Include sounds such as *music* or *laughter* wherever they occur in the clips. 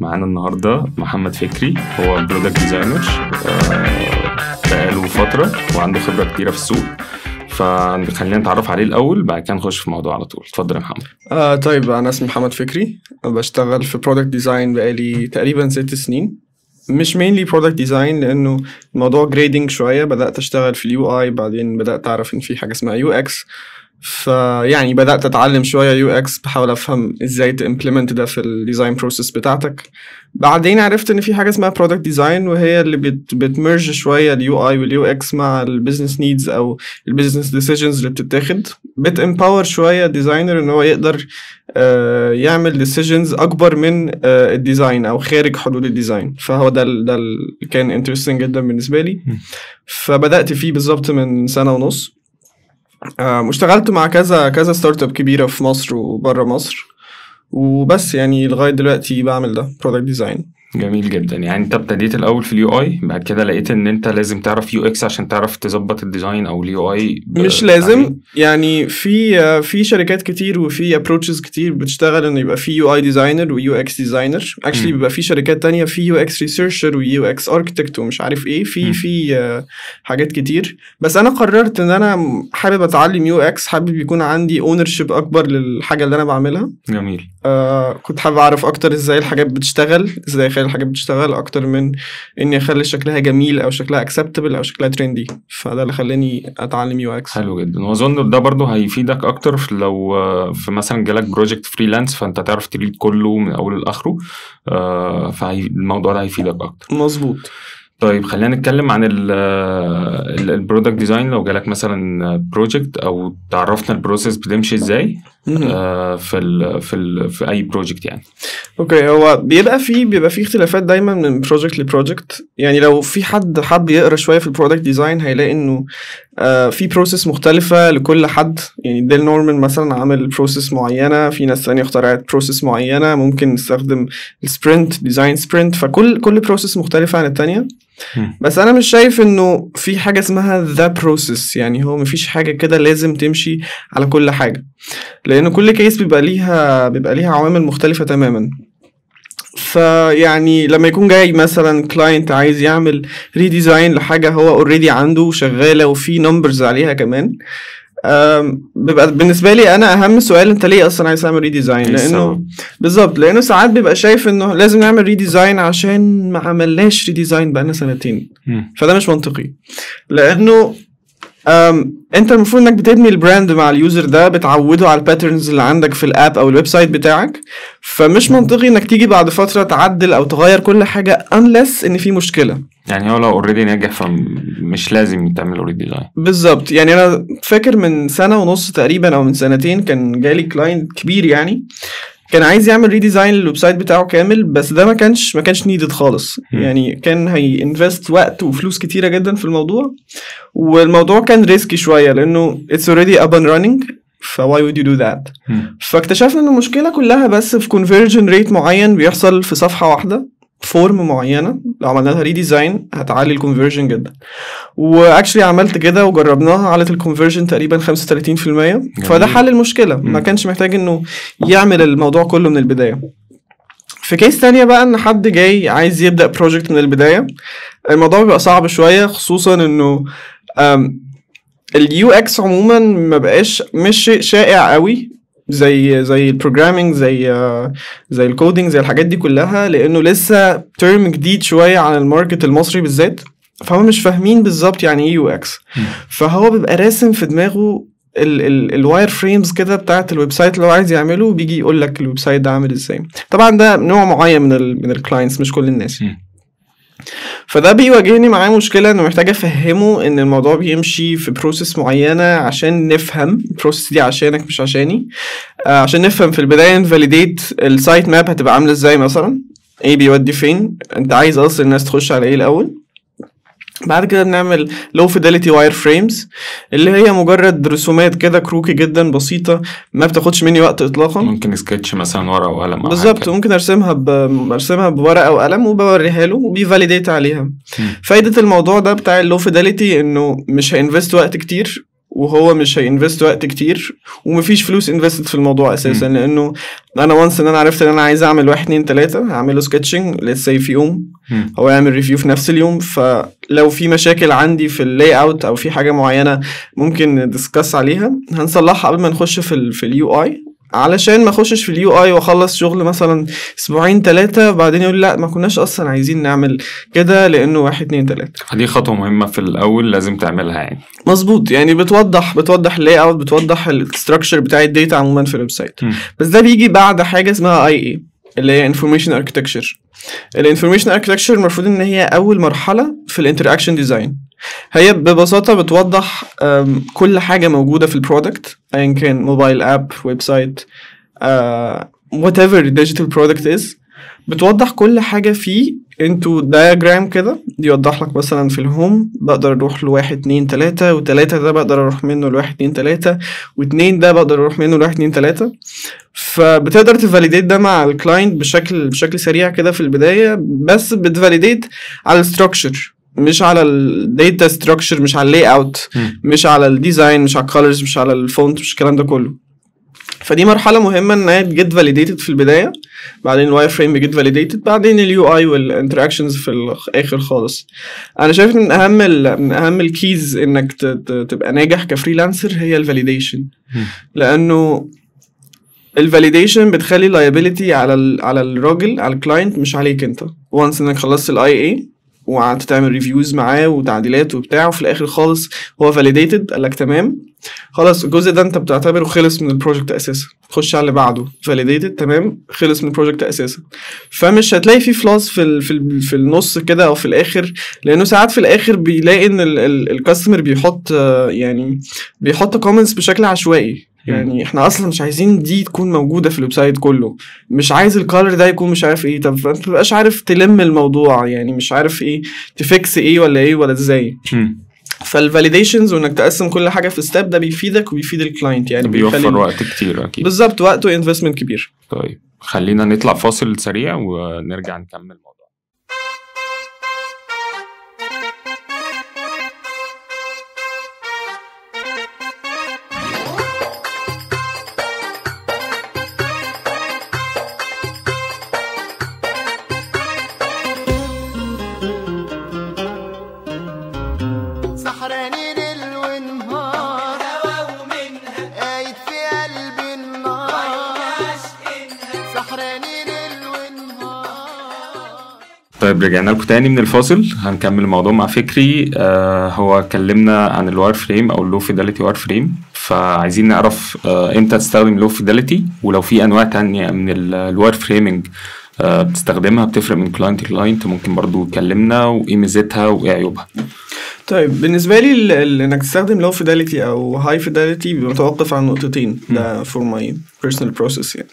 معانا النهارده محمد فكري هو برودكت ديزاينر آه، بقاله فتره وعنده خبره كتيره في السوق فخلينا نتعرف عليه الاول بعد كده نخش في الموضوع على طول اتفضل يا محمد آه طيب انا اسمي محمد فكري بشتغل في برودكت ديزاين بقالي تقريبا ست سنين مش مينلي برودكت ديزاين لانه الموضوع جريدنج شويه بدات اشتغل في اليو اي بعدين بدات اعرف ان في حاجه اسمها يو اكس فيعني بدات اتعلم شويه يو اكس بحاول افهم ازاي تمبلمنت ده في الديزاين بروسيس بتاعتك بعدين عرفت ان في حاجه اسمها برودكت ديزاين وهي اللي بت بتمرج شويه اليو اي واليو اكس مع البيزنس نيدز او البيزنس ديسيجنز اللي بتتاخد بت امباور شويه الديزاينر ان هو يقدر آه، يعمل ديسيجنز اكبر من آه، الديزاين او خارج حدود الديزاين فهو ده ده كان انترستنج جدا بالنسبه لي فبدات فيه بالظبط من سنه ونص واشتغلت آه، مع كذا كذا ستارت اب كبيره في مصر وبره مصر وبس يعني لغايه دلوقتي بعمل ده برودكت ديزاين جميل جدا يعني انت ابتديت الاول في اليو اي بعد كده لقيت ان انت لازم تعرف يو اكس عشان تعرف تظبط الديزاين او اليو اي مش لازم يعني في في شركات كتير وفي ابروتشز كتير بتشتغل ان يبقى في يو اي ديزاينر ويو اكس ديزاينر اكشلي بيبقى في شركات تانية في يو اكس ريسيرشر ويو اكس اركتكت ومش عارف ايه في في آه، حاجات كتير بس انا قررت ان انا حابب اتعلم يو اكس حابب يكون عندي اونر شيب اكبر للحاجه اللي انا بعملها جميل آه كنت حابب اعرف اكتر ازاي الحاجات بتشتغل ازاي اخلي الحاجات بتشتغل اكتر من اني اخلي شكلها جميل او شكلها اكسبتبل او شكلها ترندي فده اللي خلاني اتعلم يو اكس حلو جدا واظن ده برضو هيفيدك اكتر في لو في مثلا جالك بروجكت فريلانس فانت تعرف تريد كله من اوله لاخره آه، فالموضوع ده هيفيدك اكتر مظبوط طيب خلينا نتكلم عن البرودكت ديزاين لو جالك مثلا بروجكت او تعرفنا البروسيس بتمشي ازاي آه، في الـ في الـ في اي بروجكت يعني اوكي هو بيبقى في بيبقى في اختلافات دايما من بروجكت لبروجكت يعني لو في حد حب يقرا شويه في البرودكت ديزاين هيلاقي انه آه، في بروسيس مختلفه لكل حد يعني ديل نورمان مثلا عامل بروسيس معينه في ناس ثانيه اخترعت بروسيس معينه ممكن نستخدم السبرنت ديزاين سبرنت فكل كل بروسيس مختلفه عن الثانيه بس انا مش شايف انه في حاجه اسمها ذا بروسيس يعني هو مفيش حاجه كده لازم تمشي على كل حاجه لان كل كيس بيبقى ليها بيبقى ليها عوامل مختلفه تماما فيعني لما يكون جاي مثلا كلاينت عايز يعمل ريديزاين لحاجه هو اوريدي عنده وشغاله وفي نمبرز عليها كمان آه بيبقى بالنسبه لي انا اهم سؤال انت ليه اصلا عايز تعمل ريديزاين لانه بالظبط لانه ساعات بيبقى شايف انه لازم نعمل ريديزاين عشان ما عملناش ريديزاين بقالنا سنتين فده مش منطقي لانه انت المفروض انك بتبني البراند مع اليوزر ده بتعوده على الباترنز اللي عندك في الاب او الويب سايت بتاعك فمش منطقي انك تيجي بعد فتره تعدل او تغير كل حاجه انلس ان في مشكله يعني هو لو اوريدي ناجح فمش لازم يتعمل ديزاين بالظبط يعني انا فاكر من سنه ونص تقريبا او من سنتين كان جالي كلاينت كبير يعني كان عايز يعمل ريديزاين للويب سايت بتاعه كامل بس ده ما كانش ما كانش نيدد خالص يعني كان هينفست وقت وفلوس كتيره جدا في الموضوع والموضوع كان ريسكي شويه لانه اتس اوريدي اب اند راننج فواي وود يو دو ذات فاكتشفنا ان المشكله كلها بس في كونفرجن ريت معين بيحصل في صفحه واحده فورم معينه لو عملنا لها ريديزاين هتعلي الكونفرجن جدا واكشلي عملت كده وجربناها علت الكونفرجن تقريبا 35% جميل. فده حل المشكله ما كانش محتاج انه يعمل الموضوع كله من البدايه في كيس تانية بقى ان حد جاي عايز يبدا بروجكت من البدايه الموضوع بيبقى صعب شويه خصوصا انه اليو اكس عموما ما بقاش مش شائع قوي زي زي البروجرامينج زي آه، زي الكودينج زي الحاجات دي كلها لانه لسه تيرم جديد شويه عن الماركت المصري بالذات فهم مش فاهمين بالظبط يعني ايه يو اكس فهو بيبقى راسم في دماغه الواير فريمز كده بتاعت الويب سايت اللي هو عايز يعمله بيجي يقول لك الويب سايت ده عامل ازاي طبعا ده نوع معين من من الكلاينتس مش كل الناس م. فده بيواجهني معاه مشكلة انه محتاج افهمه ان الموضوع بيمشي في بروسيس معينة عشان نفهم البروسيس دي عشانك مش عشاني آه عشان نفهم في البداية نفاليديت السايت ماب هتبقى عاملة ازاي مثلا ايه بيودي فين انت عايز اصلا الناس تخش على ايه الاول بعد كده بنعمل لو فيداليتي واير فريمز اللي هي مجرد رسومات كده كروكي جدا بسيطه ما بتاخدش مني وقت اطلاقا ممكن سكتش مثلا ورقه وقلم بالظبط ممكن ارسمها برسمها بورقه وقلم وبوريها له وبيفاليديت عليها م. فايده الموضوع ده بتاع اللو فيداليتي انه مش هينفست وقت كتير وهو مش هينفست وقت كتير ومفيش فلوس انفستد في الموضوع اساسا م. لانه انا وانس ان انا عرفت ان انا عايز اعمل واحد اتنين تلاته هعمله سكتشنج ليتس سي في يوم هو يعمل ريفيو في نفس اليوم فلو في مشاكل عندي في اللاي اوت او في حاجه معينه ممكن ندسكس عليها هنصلحها قبل ما نخش في ال في اليو اي علشان ما اخشش في اليو اي واخلص شغل مثلا اسبوعين ثلاثه وبعدين يقول لا ما كناش اصلا عايزين نعمل كده لانه واحد اتنين ثلاثه دي خطوه مهمه في الاول لازم تعملها يعني مظبوط يعني بتوضح بتوضح اللاي اوت بتوضح الاستراكشر بتاع الداتا عموما في الويب سايت بس ده بيجي بعد حاجه اسمها اي اي اللي هي انفورميشن اركتكشر الانفورميشن اركتكشر المفروض ان هي اول مرحله في الانتراكشن ديزاين هي ببساطة بتوضح كل حاجة موجودة في البرودكت أيا كان موبايل اب ويب سايت وات ايفر ديجيتال برودكت از بتوضح كل حاجة فيه انتو دياجرام كده بيوضح لك مثلا في الهوم بقدر اروح لواحد اتنين تلاتة وتلاتة ده بقدر اروح منه لواحد اتنين تلاتة واتنين ده بقدر اروح منه لواحد اتنين تلاتة فبتقدر تفاليديت ده مع الكلاينت بشكل بشكل سريع كده في البداية بس بتفاليديت على الستركشر مش على الداتا ستراكشر مش على اللاي اوت مش على الديزاين مش على الكالرز مش على الفونت مش الكلام ده كله فدي مرحله مهمه ان هي تجيت فاليديتد في البدايه بعدين الواير فريم بيجيت فاليديتد بعدين اليو اي والانتراكشنز في الاخر خالص انا شايف ان اهم من اهم الكيز انك تبقى ناجح كفريلانسر هي الفاليديشن لانه الفاليديشن بتخلي لايبيليتي على على الراجل على الكلاينت مش عليك انت وانس انك خلصت الاي اي وقعدت تعمل ريفيوز معاه وتعديلات وبتاع وفي الاخر خالص هو فاليديتد قال لك تمام خلاص الجزء ده انت بتعتبره خلص من البروجكت اساسا تخش على اللي بعده فاليديتد تمام خلص من البروجكت اساسا فمش هتلاقي فيه فلاس في الـ في, الـ في النص كده او في الاخر لانه ساعات في الاخر بيلاقي ان الكاستمر بيحط يعني بيحط كومنتس بشكل عشوائي يعني احنا اصلا مش عايزين دي تكون موجوده في الويب سايت كله مش عايز الكالر ده يكون مش عارف ايه طب ما متبقاش عارف تلم الموضوع يعني مش عارف ايه تفكس ايه ولا ايه ولا ازاي فالفاليديشنز وانك تقسم كل حاجه في ستيب ده بيفيدك وبيفيد الكلاينت يعني بيوفر وقت كتير اكيد بالظبط وقت وانفستمنت كبير طيب خلينا نطلع فاصل سريع ونرجع نكمل ليل ونهار قايد في النار ليل ونهار طيب رجعنا لكم تاني من الفاصل هنكمل الموضوع مع فكري آه هو كلمنا عن الواير فريم او اللو فيداليتي واير فريم فعايزين نعرف آه امتى تستخدم لو فيداليتي ولو في انواع تانية من الواير فريمنج آه، بتستخدمها بتفرق من كلاينت لكلاينت ممكن برضو تكلمنا وايه ميزتها وايه عيوبها طيب بالنسبه لي انك تستخدم لو فيداليتي او هاي فيداليتي بيبقى متوقف عن نقطتين ده فور ماي بيرسونال بروسيس يعني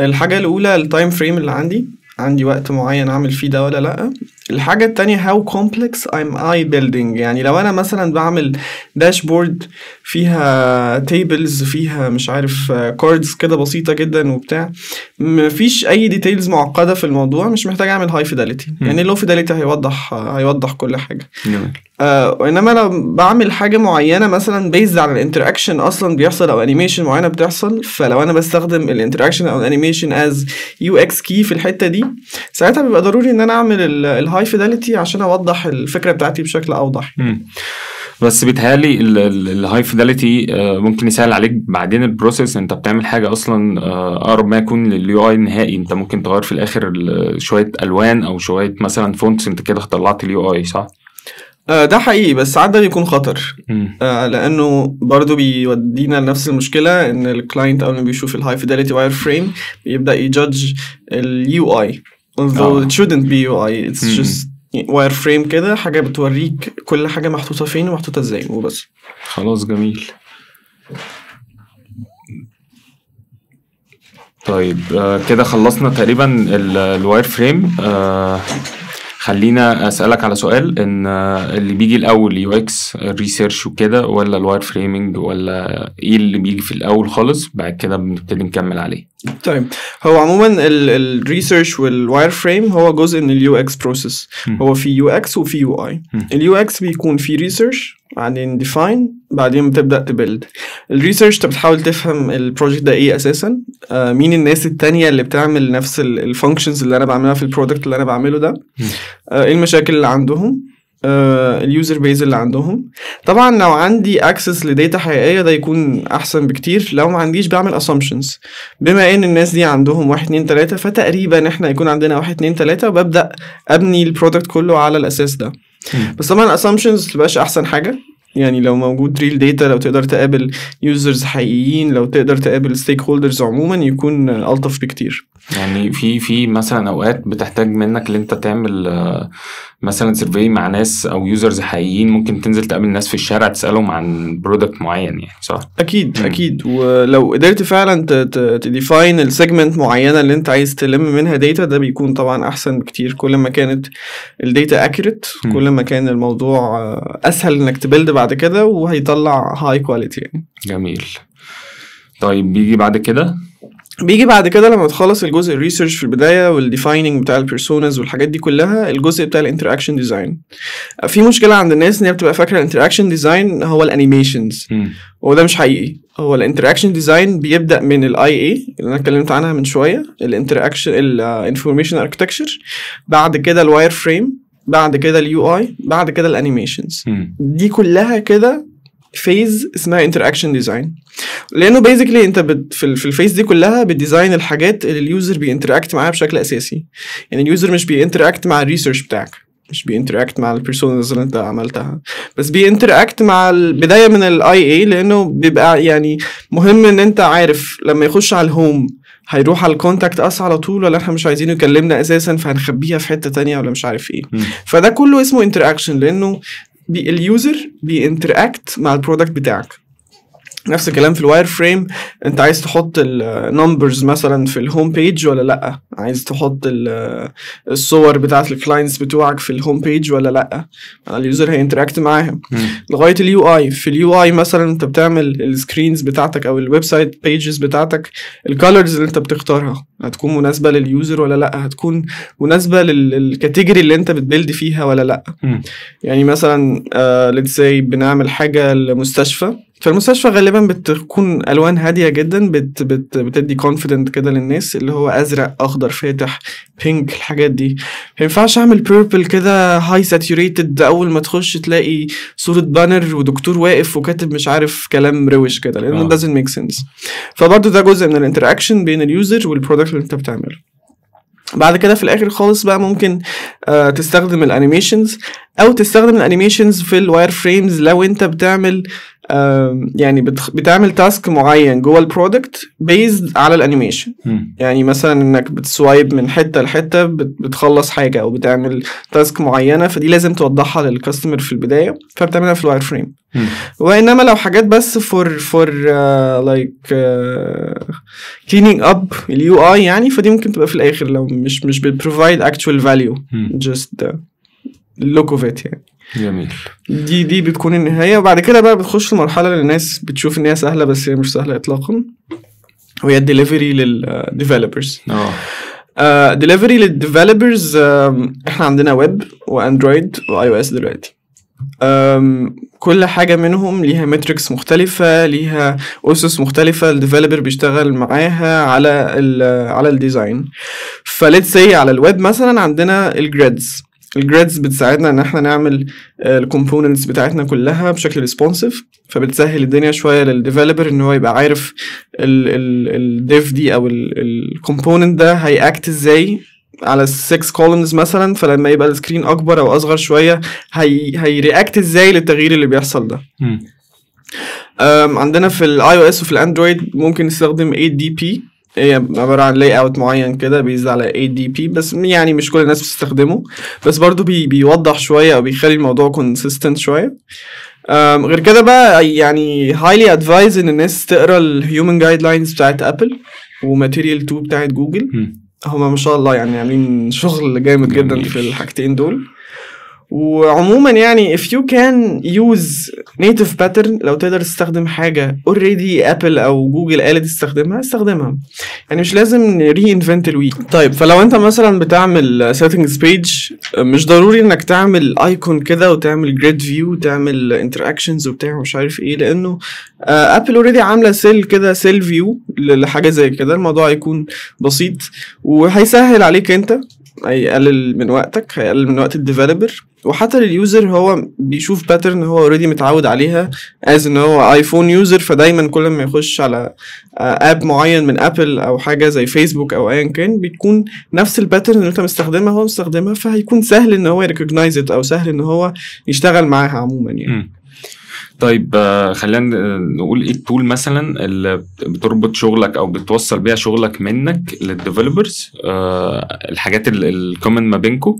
الحاجه الاولى التايم فريم اللي عندي عندي وقت معين اعمل فيه ده ولا لا الحاجة التانية how complex I'm I building يعني لو أنا مثلا بعمل داشبورد فيها تيبلز فيها مش عارف كاردز كده بسيطة جدا وبتاع مفيش أي ديتيلز معقدة في الموضوع مش محتاج أعمل هاي فيداليتي يعني اللو فيداليتي هيوضح هيوضح كل حاجة جميل آه انما لو بعمل حاجه معينه مثلا بيزد على الانتراكشن اصلا بيحصل او انيميشن معينه بتحصل فلو انا بستخدم الانتراكشن او الانيميشن از يو اكس كي في الحته دي ساعتها بيبقى ضروري ان انا اعمل الهاي هاي فيداليتي عشان اوضح الفكره بتاعتي بشكل اوضح يعني. بس بيتهيألي الهاي فيداليتي آه، ممكن يسهل عليك بعدين البروسيس انت بتعمل حاجه اصلا آه، اقرب ما يكون لليو اي النهائي انت ممكن تغير في الاخر شويه الوان او شويه مثلا فونتس انت كده طلعت اليو اي صح؟ آه، ده حقيقي بس ساعات ده بيكون خطر آه لانه برضه بيودينا لنفس المشكله ان الكلاينت اول ما بيشوف الهاي فيداليتي واير فريم بيبدا يجادج اليو اي although it um, shouldn't be UI it's hmm. just wireframe كده حاجه بتوريك كل حاجه محطوطه فين ومحطوطه ازاي وبس خلاص جميل طيب آه كده خلصنا تقريبا الواير فريم آه خلينا اسالك على سؤال ان اللي بيجي الاول يو اكس ريسيرش وكده ولا الواير فريمنج ولا ايه اللي بيجي في الاول خالص بعد كده بنبتدي نكمل عليه طيب هو عموما الريسيرش والواير فريم هو جزء من اليو اكس بروسيس هو في يو اكس وفي يو اي اليو اكس بيكون في ريسيرش بعدين يعني ديفاين بعدين بتبدا تبيلد الريسيرش انت بتحاول تفهم البروجكت ده ايه اساسا آه مين الناس التانية اللي بتعمل نفس الفانكشنز اللي انا بعملها في البرودكت اللي انا بعمله ده آه ايه المشاكل اللي عندهم آه اليوزر بيز اللي عندهم طبعا لو عندي اكسس لداتا حقيقيه ده يكون احسن بكتير لو ما عنديش بعمل اسامبشنز بما ان الناس دي عندهم واحد اتنين تلاته فتقريبا احنا يكون عندنا واحد اتنين تلاته وببدا ابني البرودكت كله على الاساس ده بس طبعا الاسامبشنز تبقاش احسن حاجه يعني لو موجود ريل داتا لو تقدر تقابل يوزرز حقيقيين لو تقدر تقابل ستيك هولدرز عموما يكون الطف بكتير يعني في في مثلا اوقات بتحتاج منك ان انت تعمل آه، مثلا سيرفي مع ناس او يوزرز حقيقيين ممكن تنزل تقابل ناس في الشارع تسالهم عن برودكت معين يعني صح اكيد م. اكيد ولو قدرت فعلا تديفاين السيجمنت معينه اللي انت عايز تلم منها داتا ده بيكون طبعا احسن بكتير كل ما كانت الداتا اكيوريت كل ما كان الموضوع آه، اسهل انك تبلد بعد بعد كده وهيطلع هاي كواليتي يعني جميل طيب بيجي بعد كده بيجي بعد كده لما تخلص الجزء الريسيرش في البدايه والديفايننج بتاع البيرسونز والحاجات دي كلها الجزء بتاع الانتراكشن ديزاين في مشكله عند الناس ان هي بتبقى فاكره الانتراكشن ديزاين هو الانيميشنز وده مش حقيقي هو الانتراكشن ديزاين بيبدا من الاي اي اللي انا اتكلمت عنها من شويه الانتراكشن الانفورميشن اركتكتشر بعد كده الواير فريم بعد كده اليو اي بعد كده الانيميشنز دي كلها كده فيز اسمها انتراكشن ديزاين لانه بيزيكلي انت بت في, في الفيز دي كلها بتديزاين الحاجات اللي اليوزر بينتراكت معاها بشكل اساسي يعني اليوزر مش بينتراكت مع الريسيرش بتاعك مش بينتراكت مع البيرسونز اللي انت عملتها بس بينتراكت مع البدايه من الاي اي لانه بيبقى يعني مهم ان انت عارف لما يخش على الهوم هيروح على الكونتاكت اس على طول ولا احنا مش عايزينه يكلمنا اساسا فهنخبيها في حته تانية ولا مش عارف ايه فده كله اسمه اكشن لانه بي اليوزر اكت مع البرودكت بتاعك نفس الكلام في الواير فريم انت عايز تحط النمبرز مثلا في الهوم بيج ولا لا عايز تحط الصور بتاعه الكلاينتس بتوعك في الهوم بيج ولا لا يعني اليوزر هينتراكت معاها لغايه اليو اي في اليو اي مثلا انت بتعمل السكرينز بتاعتك او الويب سايت بيجز بتاعتك الكالرز اللي انت بتختارها هتكون مناسبه لليوزر ولا لا هتكون مناسبه للكاتيجوري اللي انت بتبيلد فيها ولا لا م. يعني مثلا ليتس آه، uh, بنعمل حاجه لمستشفى فالمستشفى غالبا بتكون الوان هاديه جدا بت بت بتدي كونفيدنت كده للناس اللي هو ازرق اخضر فاتح بينك الحاجات دي ما ينفعش اعمل بيربل كده هاي ساتيوريتد اول ما تخش تلاقي صوره بانر ودكتور واقف وكاتب مش عارف كلام روش كده لان دازنت ميك سنس فبرضه ده جزء من الانتراكشن بين اليوزر والبرودكت اللي انت بتعمله بعد كده في الاخر خالص بقى ممكن آه تستخدم الانيميشنز او تستخدم الانيميشنز في الواير فريمز لو انت بتعمل يعني بتعمل تاسك معين جوه البرودكت بيزد على الانيميشن يعني مثلا انك بتسوايب من حته لحته بتخلص حاجه او بتعمل تاسك معينه فدي لازم توضحها للكاستمر في البدايه فبتعملها في الواير فريم وانما لو حاجات بس فور فور لايك كلينينج اب اليو اي يعني فدي ممكن تبقى في الاخر لو مش مش بتبروفايد اكتوال فاليو جاست اللوكوفات يعني جميل دي دي بتكون النهايه وبعد كده بقى بتخش المرحله اللي الناس بتشوف ان هي سهله بس هي مش سهله اطلاقا وهي الدليفري للديفلوبرز اه دليفري آه. آه، للديفلوبرز احنا عندنا ويب واندرويد واي او اس دلوقتي كل حاجه منهم ليها متريكس مختلفه ليها اسس مختلفه الديفلوبر بيشتغل معاها على الـ على الديزاين فليتس سي على الويب مثلا عندنا الجريدز الجريدز بتساعدنا ان احنا نعمل آه، الكومبوننتس بتاعتنا كلها بشكل ريسبونسيف فبتسهل الدنيا شويه للديفلوبر ان هو يبقى عارف الديف دي او الكومبوننت ده هياكت ازاي على 6 كولومز مثلا فلما يبقى السكرين اكبر او اصغر شويه هي هيرياكت ازاي للتغيير اللي بيحصل ده عندنا في الاي او اس وفي الاندرويد ممكن نستخدم 8 دي بي هي عباره عن لاي اوت معين كده بيز على اي دي بي بس يعني مش كل الناس بتستخدمه بس برضو بي بيوضح شويه او بيخلي الموضوع كونسيستنت شويه غير كده بقى يعني هايلي ادفايز ان الناس تقرا الهيومن جايد لاينز بتاعت ابل وماتيريال 2 بتاعت جوجل هما ما شاء الله يعني عاملين شغل جامد جدا في الحاجتين دول وعموما يعني if you can use native pattern لو تقدر تستخدم حاجة already ابل او جوجل قالت استخدمها استخدمها يعني مش لازم reinvent الويك طيب فلو انت مثلا بتعمل settings page مش ضروري انك تعمل ايكون كده وتعمل grid view وتعمل interactions وبتاع ومش عارف ايه لانه ابل آه، already عاملة سيل كده سيل فيو لحاجة زي كده الموضوع هيكون بسيط وهيسهل عليك انت هيقلل من وقتك هيقلل من وقت الديفلوبر وحتى لليوزر هو بيشوف باترن هو اوريدي متعود عليها از ان هو ايفون يوزر فدايما كل ما يخش على اب آه، معين من ابل او حاجه زي فيسبوك او ايا كان بتكون نفس الباترن اللي انت مستخدمها هو مستخدمها فهيكون سهل ان هو يريكوجنايز او سهل ان هو يشتغل معاها عموما يعني طيب آه، خلينا نقول ايه التول مثلا اللي بتربط شغلك او بتوصل بيها شغلك منك للديفلوبرز آه الحاجات الكومن ما بينكم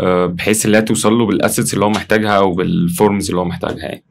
آه بحيث اللي توصل له بالاسيتس اللي هو محتاجها او بالفورمز اللي هو محتاجها يعني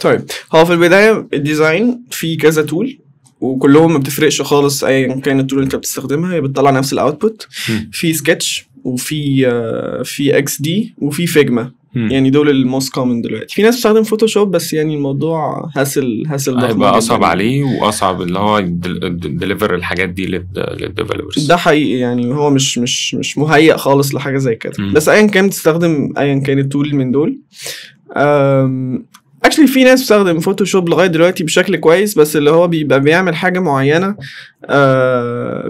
طيب هو في البدايه الديزاين في كذا تول وكلهم ما بتفرقش خالص ايا كان التول اللي انت بتستخدمها هي بتطلع نفس الاوتبوت في سكتش وفي آه، في اكس دي وفي فيجما يعني دول الموست كومن دلوقتي في ناس بتستخدم فوتوشوب بس يعني الموضوع هاسل هاسل أيوة، ضخم هيبقى اصعب يعني. عليه واصعب اللي هو ديليفر الحاجات دي للديفلوبرز ده حقيقي يعني هو مش مش مش مهيئ خالص لحاجه زي كده بس ايا كان تستخدم ايا كان التول من دول اكشلي في ناس بتستخدم فوتوشوب لغايه دلوقتي بشكل كويس بس اللي هو بيبقى بيعمل حاجه معينه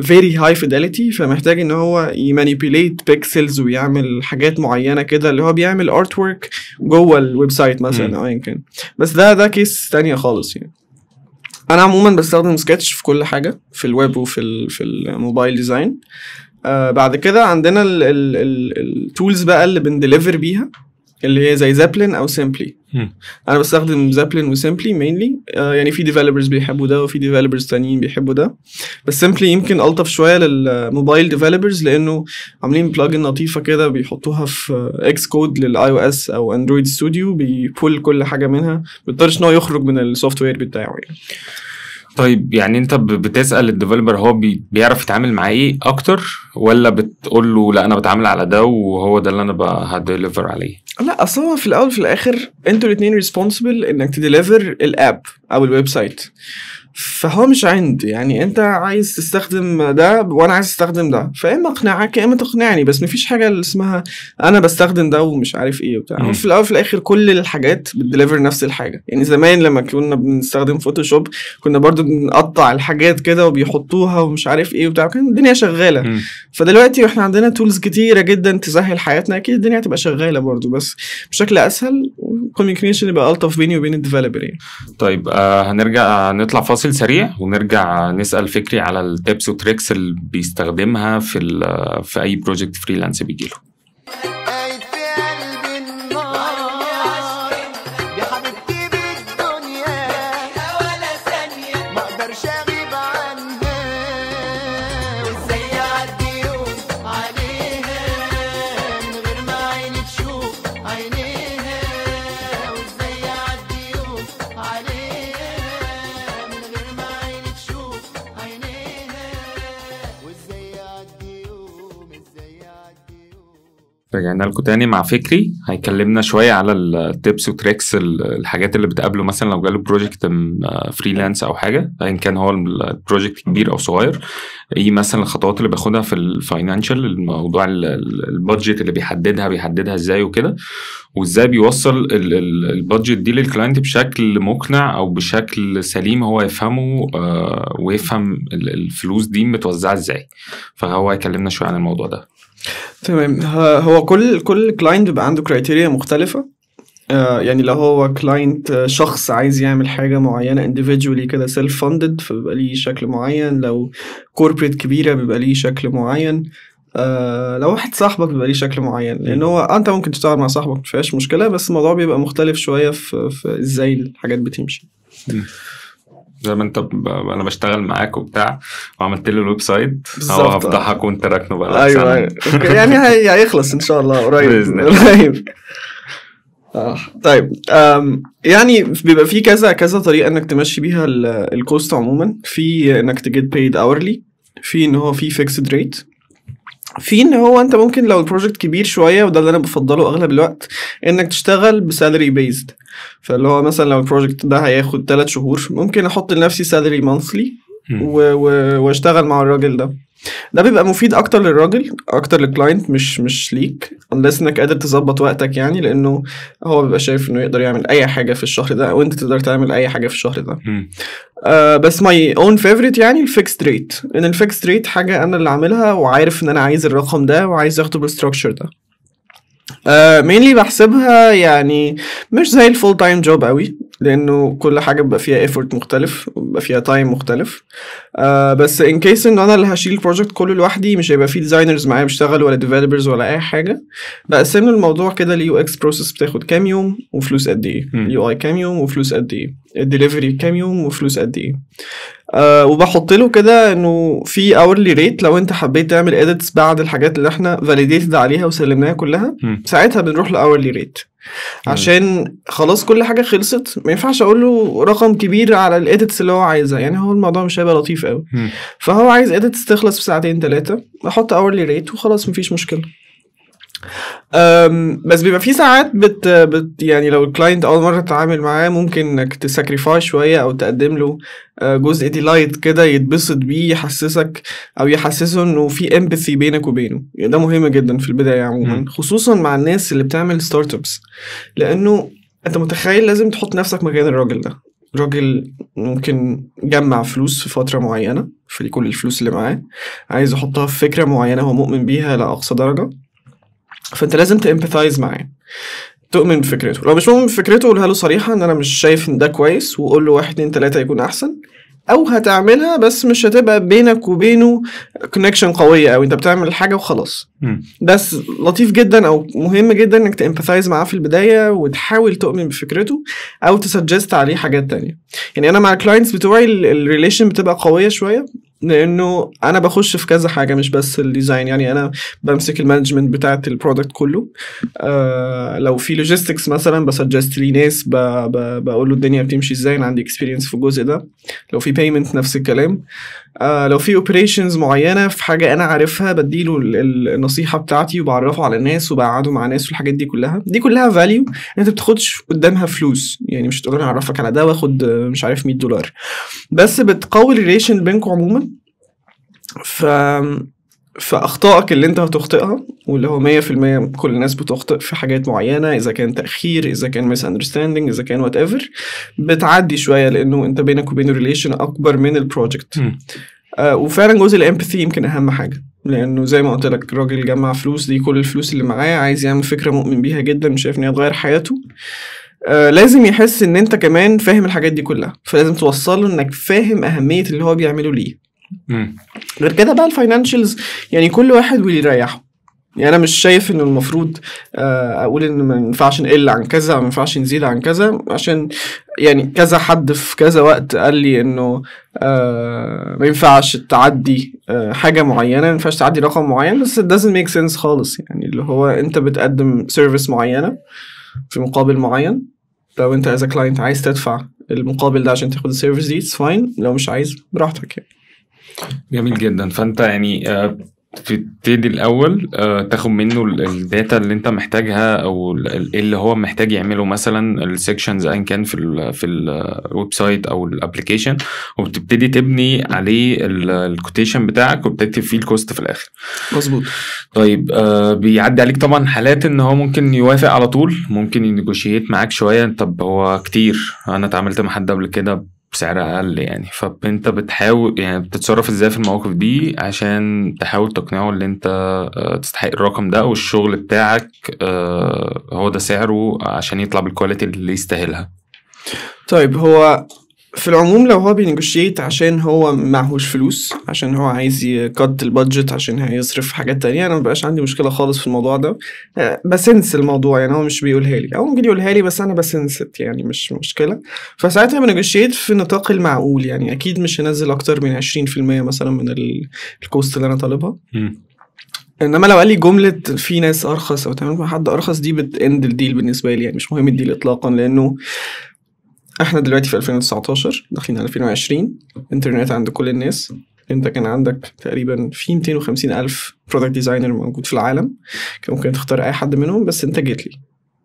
فيري هاي فيداليتي فمحتاج ان هو يمانيبيليت بيكسلز ويعمل حاجات معينه كده اللي هو بيعمل ارت ورك جوه الويب سايت مثلا او ايا كان بس ده ده كيس تانية خالص يعني انا عموما بستخدم سكتش في كل حاجه في الويب وفي ال في الموبايل ديزاين آه بعد كده عندنا التولز بقى اللي بندليفر بيها اللي هي زي زابلن او سيمبلي انا بستخدم زابلين وسيمبلي مينلي يعني في ديفلوبرز بيحبوا ده وفي ديفلوبرز تانيين بيحبوا ده بس سيمبلي يمكن الطف شويه للموبايل ديفلوبرز لانه عاملين بلجن لطيفه كده بيحطوها في اكس كود للاي او اس او اندرويد ستوديو بيبول كل حاجه منها ما بيضطرش ان هو يخرج من السوفت وير بتاعه يعني طيب يعني انت بتسال الديفلوبر هو بيعرف يتعامل مع ايه اكتر ولا بتقول له لا انا بتعامل على ده وهو ده اللي انا هديليفر عليه لا اصل هو في الاول وفي الاخر انتوا الاثنين ريسبونسبل انك تديليفر الاب او الويب سايت فهو مش عندي يعني انت عايز تستخدم ده وانا عايز استخدم ده فاما اقنعك يا اما تقنعني بس مفيش حاجه اللي اسمها انا بستخدم ده ومش عارف ايه وبتاع في الاول في الاخر كل الحاجات بتديليفر نفس الحاجه يعني زمان لما كنا بنستخدم فوتوشوب كنا برضو بنقطع الحاجات كده وبيحطوها ومش عارف ايه وبتاع كان الدنيا شغاله فدلوقتي واحنا عندنا تولز كتيره جدا تسهل حياتنا اكيد الدنيا هتبقى شغاله برضو بس بشكل اسهل والكوميونيكيشن يبقى الطف بيني وبين الديفلوبر يعني. طيب آه هنرجع آه، نطلع فاصل فاصل سريع ونرجع نسال فكري على التبس وتريكس اللي بيستخدمها في في اي بروجكت فريلانس بيجيله آه، رجعنا يعني لكم تاني يعني مع فكري هيكلمنا شويه على التيبس وتريكس الحاجات اللي بتقابله مثلا لو جاله بروجكت فريلانس او حاجه ايا كان هو البروجكت كبير او صغير ايه مثلا الخطوات اللي بياخدها في الفاينانشال الموضوع البادجت اللي بيحددها بيحددها ازاي وكده وازاي بيوصل البادجت دي للكلاينت بشكل مقنع او بشكل سليم هو يفهمه آه، ويفهم الفلوس دي متوزعه ازاي فهو هيكلمنا شويه عن الموضوع ده تمام هو كل كل كلاينت بيبقى عنده كرايتيريا مختلفه آه، يعني لو هو كلاينت آه، شخص عايز يعمل حاجة معينة individually كده سيلف funded فبيبقى ليه شكل معين لو كوربريت كبيرة بيبقى ليه شكل معين آه، لو واحد صاحبك بيبقى ليه شكل معين لان هو انت ممكن تشتغل مع صاحبك مفيهاش مشكله بس الموضوع بيبقى مختلف شويه في, في ازاي الحاجات بتمشي زي ما انت ب... انا بشتغل معاك وبتاع وعملت له الويب سايت هو هفضحك وانت راكنه بقى ايوه ايوه يعني هيخلص ان شاء الله قريب باذن الله قريب آه. طيب يعني بيبقى في كذا كذا طريقه انك تمشي بيها الكوست عموما في انك تجيت بيد اورلي في ان هو في فيكسد ريت في ان هو انت ممكن لو البروجكت كبير شويه وده اللي انا بفضله اغلب الوقت انك تشتغل بسالري بيزد فاللي هو مثلا لو البروجكت ده هياخد 3 شهور ممكن احط لنفسي سالري مانثلي واشتغل مع الراجل ده ده بيبقى مفيد اكتر للراجل اكتر للكلاينت مش مش ليك unless انك قادر تظبط وقتك يعني لانه هو بيبقى شايف انه يقدر يعمل اي حاجه في الشهر ده وانت تقدر تعمل اي حاجه في الشهر ده آه بس ماي اون فيفورت يعني الفيكس ريت ان الفيكس ريت حاجه انا اللي عاملها وعارف ان انا عايز الرقم ده وعايز اخده بالستراكشر ده مينلي آه، uh, بحسبها يعني مش زي الفول تايم جوب قوي لانه كل حاجه بيبقى فيها ايفورت مختلف بيبقى فيها تايم مختلف آه بس ان كيس ان انا اللي هشيل البروجكت كله لوحدي مش هيبقى فيه ديزاينرز معايا بيشتغلوا ولا ديفلوبرز ولا اي حاجه بقسم الموضوع كده اليو اكس بروسيس بتاخد كام يوم وفلوس قد ايه اليو اي كام يوم وفلوس قد ايه الدليفري كام يوم وفلوس قد ايه أه وبحط له كده انه في اورلي ريت لو انت حبيت تعمل اديتس بعد الحاجات اللي احنا فاليديتد عليها وسلمناها كلها م. ساعتها بنروح لاورلي ريت عشان خلاص كل حاجه خلصت ما ينفعش اقول له رقم كبير على الاديتس اللي هو عايزها يعني هو الموضوع مش هيبقى لطيف قوي فهو عايز اديتس تخلص في ساعتين ثلاثه احط اورلي ريت وخلاص مفيش مشكله بس بيبقى في ساعات بت, بت يعني لو الكلاينت اول مره تتعامل معاه ممكن انك تساكريفاي شويه او تقدم له آه، جزء ديلايت كده يتبسط بيه يحسسك او يحسسه انه في امباثي بينك وبينه يعني ده مهم جدا في البدايه عموما خصوصا مع الناس اللي بتعمل ستارت ابس لانه انت متخيل لازم تحط نفسك مكان الراجل ده راجل ممكن جمع فلوس في فترة معينة في كل الفلوس اللي معاه عايز يحطها في فكرة معينة هو مؤمن بيها لأقصى درجة فانت لازم تامبثايز معاه تؤمن بفكرته لو مش مؤمن بفكرته قولها له صريحه ان انا مش شايف ان ده كويس وقول له واحد اتنين تلاته يكون احسن او هتعملها بس مش هتبقى بينك وبينه كونكشن قويه قوي انت بتعمل حاجه وخلاص بس لطيف جدا او مهم جدا انك تامبثايز معاه في البدايه وتحاول تؤمن بفكرته او تسجست عليه حاجات تانية يعني انا مع الكلاينتس بتوعي الريليشن بتبقى قويه شويه لانه انا بخش في كذا حاجه مش بس الديزاين يعني انا بمسك المانجمنت بتاعه البرودكت كله آه لو في لوجيستكس مثلا بسجست لي ناس بقول له الدنيا بتمشي ازاي انا عندي اكسبيرينس في الجزء ده لو في بيمنت نفس الكلام آه لو في اوبريشنز معينه في حاجه انا عارفها بديله النصيحه بتاعتي وبعرفه على الناس وبقعده مع ناس والحاجات دي كلها دي كلها فاليو انت بتاخدش قدامها فلوس يعني مش تقول انا اعرفك على ده واخد مش عارف 100 دولار بس بتقوي الريليشن بينكم عموما ف فاخطائك اللي انت هتخطئها واللي هو 100% كل الناس بتخطئ في حاجات معينه اذا كان تاخير اذا كان ميس اندرستاندينج اذا كان وات ايفر بتعدي شويه لانه انت بينك وبين ريليشن اكبر من البروجكت آه وفعلا جزء الامباثي يمكن اهم حاجه لانه زي ما قلت لك راجل جمع فلوس دي كل الفلوس اللي معاه عايز يعمل فكره مؤمن بيها جدا مش شايف ان هي تغير حياته آه لازم يحس ان انت كمان فاهم الحاجات دي كلها فلازم توصله انك فاهم اهميه اللي هو بيعمله ليه غير كده بقى الفاينانشالز يعني كل واحد واللي يريحه يعني انا مش شايف ان المفروض آه، اقول ان ما ينفعش نقل عن كذا او ما ينفعش نزيد عن كذا عشان يعني كذا حد في كذا وقت قال لي انه آه، ما ينفعش تعدي آه، حاجه معينه ما ينفعش تعدي رقم معين بس it doesn't make sense خالص يعني اللي هو انت بتقدم سيرفيس معينه في مقابل معين لو انت از كلاينت عايز تدفع المقابل ده عشان تاخد السيرفيس دي اتس فاين لو مش عايز براحتك يعني جميل جدا فانت يعني آه تبتدي الاول آه، تاخد منه الداتا اللي انت محتاجها او إيه اللي هو محتاج يعمله مثلا السكشنز ايا كان في الـ في الويب سايت او الابلكيشن وبتبتدي تبني عليه الكوتيشن بتاعك وبتكتب فيه الكوست في الاخر مظبوط طيب آه، بيعدي عليك طبعا حالات ان هو ممكن يوافق على طول ممكن ينيجوشيت معاك شويه طب هو كتير انا اتعاملت مع حد قبل كده بسعر اقل يعني فانت بتحاول يعني بتتصرف ازاي في المواقف دي عشان تحاول تقنعه ان انت آه، تستحق الرقم ده والشغل بتاعك آه، هو ده سعره عشان يطلع بالكواليتي اللي يستاهلها طيب هو في العموم لو هو بينيجوشيت عشان هو معهوش فلوس عشان هو عايز يقد البادجت عشان هيصرف حاجات تانية انا مبقاش عندي مشكله خالص في الموضوع ده آه، بسنس الموضوع يعني هو مش بيقولها لي او ممكن يقولها لي بس انا بسنست يعني مش مشكله فساعتها بنجوشيت في نطاق المعقول يعني اكيد مش هنزل اكتر من 20% مثلا من الكوست اللي انا طالبها انما لو قال لي جمله في ناس ارخص او تمام مع حد ارخص دي بتند الديل بالنسبه لي يعني مش مهم الديل اطلاقا لانه احنا دلوقتي في 2019 داخلين على 2020 الانترنت عند كل الناس انت كان عندك تقريبا في 250 الف برودكت ديزاينر موجود في العالم كان ممكن تختار اي حد منهم بس انت جيت لي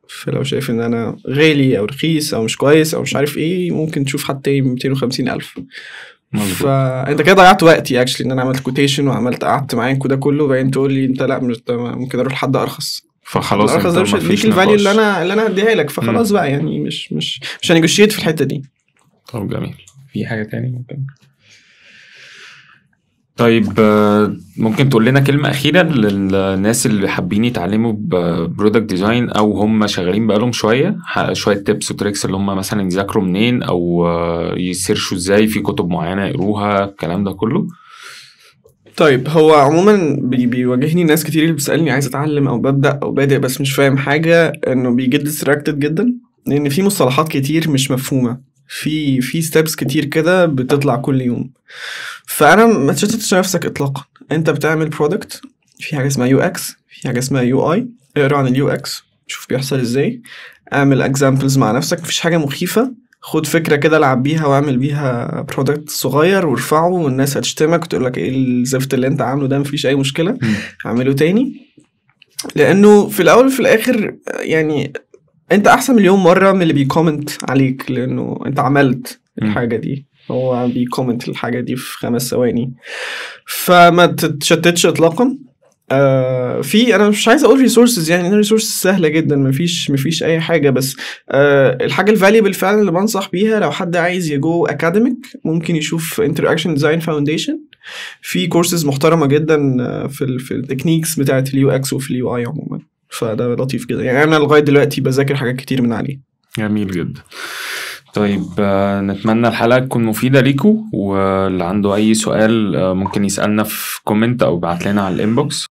فلو شايف ان انا غالي او رخيص او مش كويس او مش عارف ايه ممكن تشوف حد تاني ب 250 الف فانت كده ضيعت وقتي اكشلي ان انا عملت كوتيشن وعملت قعدت معاك وده كله وبعدين تقول لي انت لا ممكن اروح لحد ارخص فخلاص انت مش هديك الفاليو اللي انا اللي انا هديها لك فخلاص م. بقى يعني مش مش مش هنيجوشيت في الحته دي طب جميل في حاجه تاني ممكن طيب آه، ممكن تقول لنا كلمة أخيرة للناس اللي حابين يتعلموا برودكت ديزاين أو هم شغالين بقالهم شوية شوية تيبس وتريكس اللي هم مثلا يذاكروا منين أو آه، يسيرشوا إزاي في كتب معينة يقروها الكلام ده كله طيب هو عموما بي بيواجهني ناس كتير اللي بتسالني عايز اتعلم او ببدا او بادئ بس مش فاهم حاجه انه بيجي ديستراكتد جدا لان في مصطلحات كتير مش مفهومه في في ستيبس كتير كده بتطلع كل يوم فانا ما تشتتش نفسك اطلاقا انت بتعمل برودكت في حاجه اسمها يو اكس في حاجه اسمها يو اي اقرا عن اليو اكس شوف بيحصل ازاي اعمل اكزامبلز مع نفسك مفيش حاجه مخيفه خد فكره كده العب بيها واعمل بيها برودكت صغير وارفعه والناس هتشتمك وتقول لك ايه الزفت اللي انت عامله ده مفيش اي مشكله اعمله تاني لانه في الاول وفي الاخر يعني انت احسن مليون مره من اللي بيكومنت عليك لانه انت عملت الحاجه دي هو بيكومنت الحاجه دي في خمس ثواني فما تتشتتش اطلاقا آه، في انا مش عايز اقول ريسورسز يعني ريسورس سهله جدا مفيش مفيش اي حاجه بس آه الحاجه الفاليبل فعلا اللي بنصح بيها لو حد عايز يجو اكاديميك ممكن يشوف انتراكشن ديزاين فاونديشن في كورسز محترمه جدا آه، في الـ في التكنيكس بتاعه اليو اكس وفي اليو اي عموما فده لطيف جدا يعني انا لغايه دلوقتي بذاكر حاجات كتير من عليه جميل جدا طيب آه، نتمنى الحلقه تكون مفيده ليكم واللي عنده اي سؤال ممكن يسالنا في كومنت او يبعت لنا على الانبوكس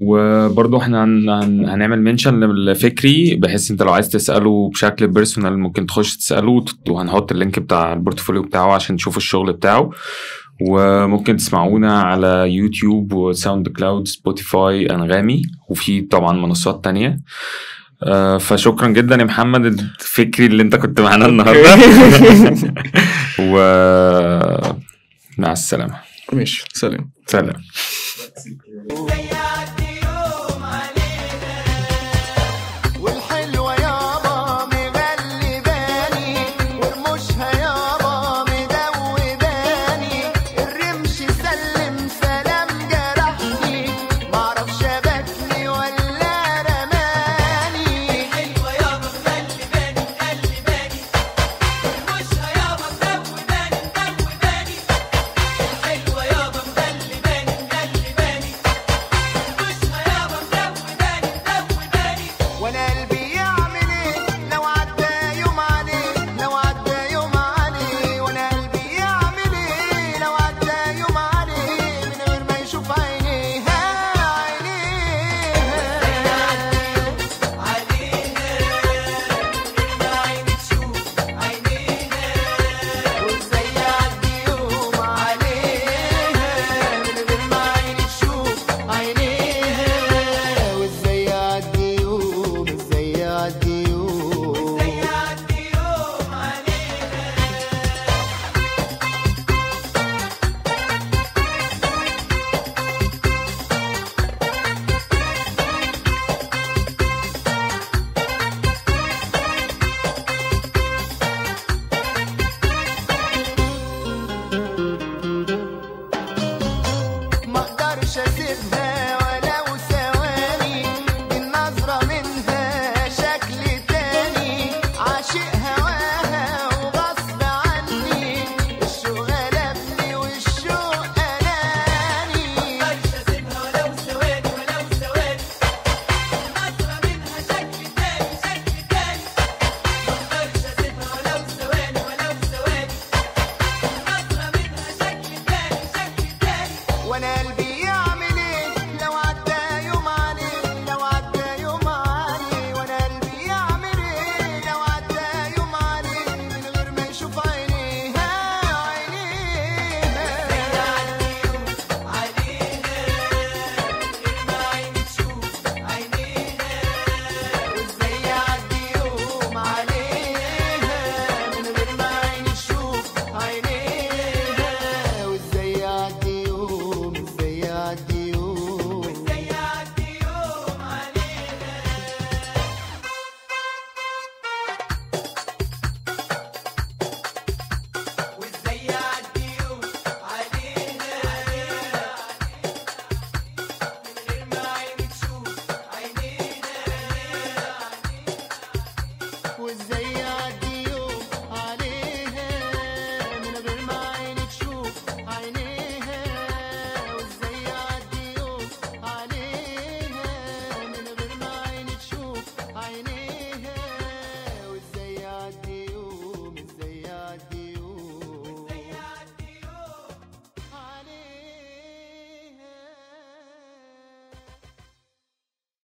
وبرضه احنا هنعمل منشن لفكري بحيث انت لو عايز تساله بشكل بيرسونال ممكن تخش تساله وهنحط اللينك بتاع البورتفوليو بتاعه عشان تشوفوا الشغل بتاعه وممكن تسمعونا على يوتيوب وساوند كلاود سبوتيفاي انغامي وفي طبعا منصات تانية آه، فشكرا جدا يا محمد الفكري اللي انت كنت معانا النهارده *laughs* و مع السلامه ماشي سلام سلام